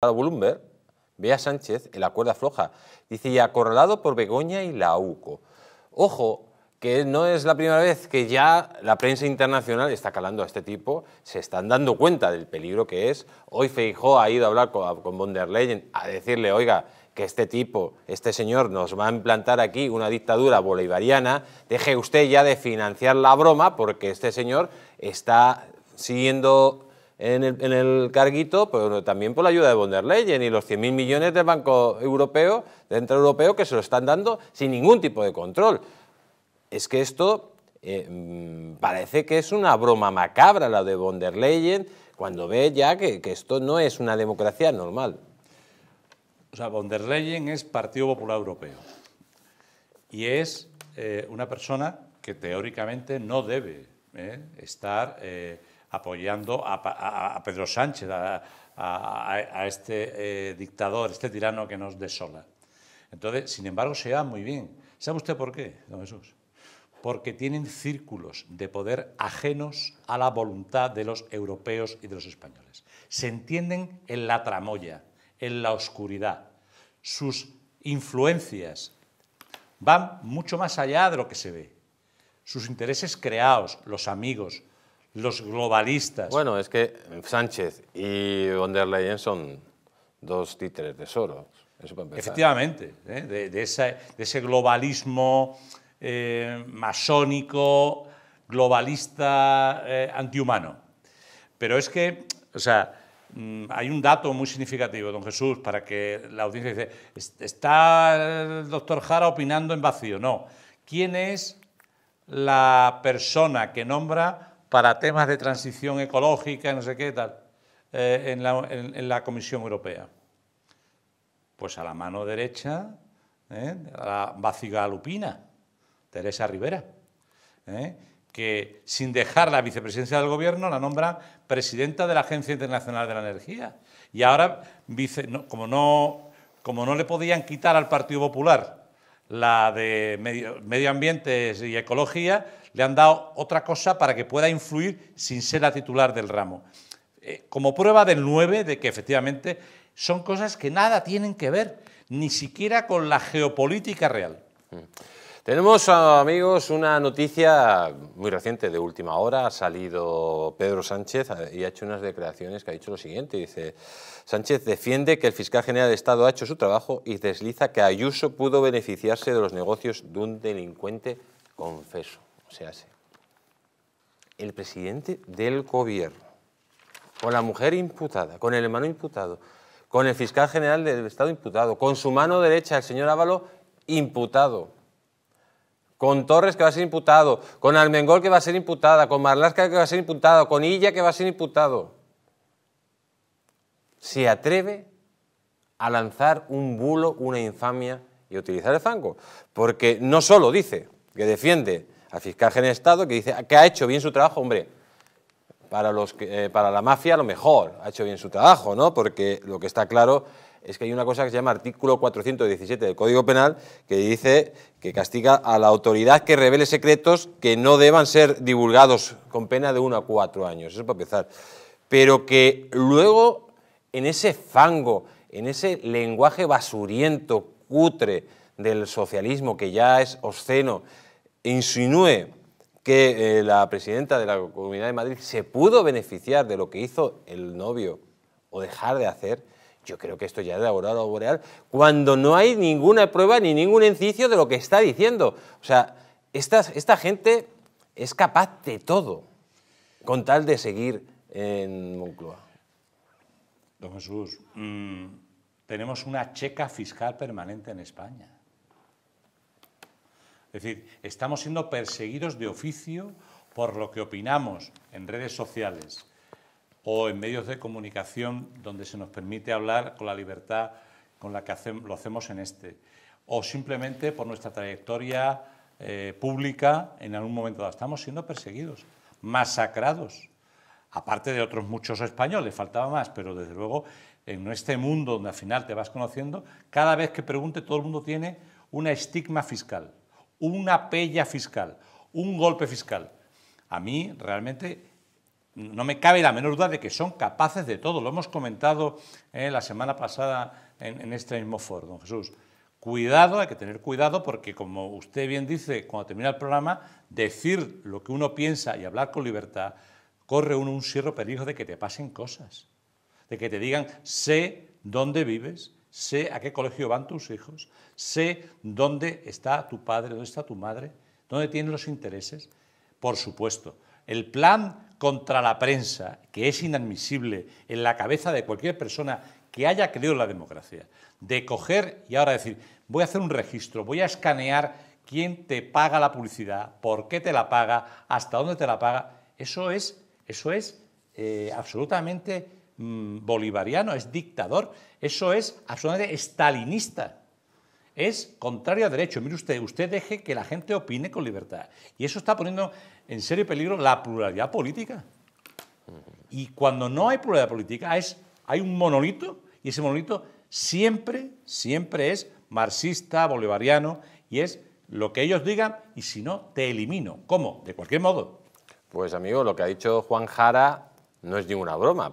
Bloomberg ve Sánchez en la cuerda floja. Dice, ya acorralado por Begoña y Lauco. Ojo, que no es la primera vez que ya la prensa internacional está calando a este tipo, se están dando cuenta del peligro que es. Hoy Feijó ha ido a hablar con, con von der Leyen a decirle, oiga, que este tipo, este señor, nos va a implantar aquí una dictadura bolivariana, deje usted ya de financiar la broma porque este señor está siguiendo en el, carguito, pero también por la ayuda de von der Leyen y los 100.000 millones del Banco Europeo, dentro Europeo, que se lo están dando sin ningún tipo de control. Es que esto eh, mm, parece que es una broma macabra la de von der Leyen cuando ve ya que, esto no es una democracia normal. O sea, von der Leyen es Partido Popular Europeo y es eh, una persona que teóricamente no debe eh, estar apoyando a, Pedro Sánchez, a, este eh, dictador, este tirano que nos desola. Entonces, sin embargo, se va muy bien. ¿Sabe usted por qué, don Jesús? Porque tienen círculos de poder ajenos a la voluntad de los europeos y de los españoles. Se entienden en la tramoya, en la oscuridad. Sus influencias van mucho más allá de lo que se ve. Sus intereses creados, los amigos, los globalistas. Bueno, es que Sánchez y von der Leyen son dos títeres de oro. Efectivamente, ¿eh? de, ese globalismo eh, masónico, globalista, eh, antihumano. Pero es que, o sea, mm, hay un dato muy significativo, don Jesús, para que la audiencia dice, ¿está el doctor Jara opinando en vacío? No. ¿Quién es la persona que nombra para temas de transición ecológica, no sé qué tal, eh, en, la, Comisión Europea. Pues a la mano derecha, eh, a la vaciga lupina, Teresa Rivera, eh, que sin dejar la vicepresidencia del Gobierno la nombra presidenta de la Agencia Internacional de la Energía. Y ahora, como, no, como no le podían quitar al Partido Popular la de medio, ambiente y ecología, le han dado otra cosa para que pueda influir sin ser la titular del ramo. Eh, como prueba del 9 de que efectivamente son cosas que nada tienen que ver, ni siquiera con la geopolítica real. Mm. Tenemos, amigos, una noticia muy reciente, de última hora. Ha salido Pedro Sánchez eh, y ha hecho unas declaraciones que ha dicho lo siguiente. Dice, Sánchez defiende que el fiscal general de Estado ha hecho su trabajo y desliza que Ayuso pudo beneficiarse de los negocios de un delincuente confeso. O sea, el presidente del gobierno, con la mujer imputada, con el hermano imputado, con el fiscal general del Estado imputado, con su mano derecha, el señor Ávalo, imputado con Torres que va a ser imputado, con Almengol que va a ser imputada, con Marlasca que va a ser imputado, con Illa que va a ser imputado. Se atreve a lanzar un bulo, una infamia y utilizar el fango. Porque no solo dice que defiende al fiscal general de Estado, que dice que ha hecho bien su trabajo, hombre, para, los eh, para la mafia a lo mejor ha hecho bien su trabajo, ¿no? Porque lo que está claro es que hay una cosa que se llama artículo 417 del Código Penal que dice que castiga a la autoridad que revele secretos que no deban ser divulgados con pena de uno a cuatro años, eso para empezar. Pero que luego en ese fango, en ese lenguaje basuriento, cutre del socialismo que ya es obsceno, insinúe que eh, la presidenta de la Comunidad de Madrid se pudo beneficiar de lo que hizo el novio o dejar de hacer, yo creo que esto ya es de o boreal, cuando no hay ninguna prueba ni ningún incicio de lo que está diciendo. O sea, esta, esta gente es capaz de todo con tal de seguir en Moncloa. Don Jesús, mm, tenemos una checa fiscal permanente en España. Es decir, estamos siendo perseguidos de oficio por lo que opinamos en redes sociales o en medios de comunicación donde se nos permite hablar con la libertad con la que lo hacemos en este, o simplemente por nuestra trayectoria eh, pública en algún momento dado. Estamos siendo perseguidos, masacrados, aparte de otros muchos españoles, faltaba más, pero desde luego en este mundo donde al final te vas conociendo, cada vez que pregunte todo el mundo tiene una estigma fiscal una pella fiscal, un golpe fiscal. A mí realmente no me cabe la menor duda de que son capaces de todo. Lo hemos comentado eh, la semana pasada en, en este mismo foro, don Jesús. Cuidado, hay que tener cuidado porque, como usted bien dice cuando termina el programa, decir lo que uno piensa y hablar con libertad corre uno un cierto peligro de que te pasen cosas, de que te digan sé dónde vives, sé a qué colegio van tus hijos, sé dónde está tu padre, dónde está tu madre, dónde tienen los intereses. Por supuesto, el plan contra la prensa, que es inadmisible en la cabeza de cualquier persona que haya creído en la democracia, de coger y ahora decir, voy a hacer un registro, voy a escanear quién te paga la publicidad, por qué te la paga, hasta dónde te la paga, eso es, eso es eh, absolutamente Mm, bolivariano, es dictador, eso es absolutamente estalinista. Es contrario a derecho. Mire usted, usted deje que la gente opine con libertad. Y eso está poniendo en serio peligro la pluralidad política. Y cuando no hay pluralidad política, es, hay un monolito y ese monolito siempre, siempre es marxista, bolivariano y es lo que ellos digan y si no, te elimino. ¿Cómo? De cualquier modo. Pues amigo, lo que ha dicho Juan Jara no es ninguna broma.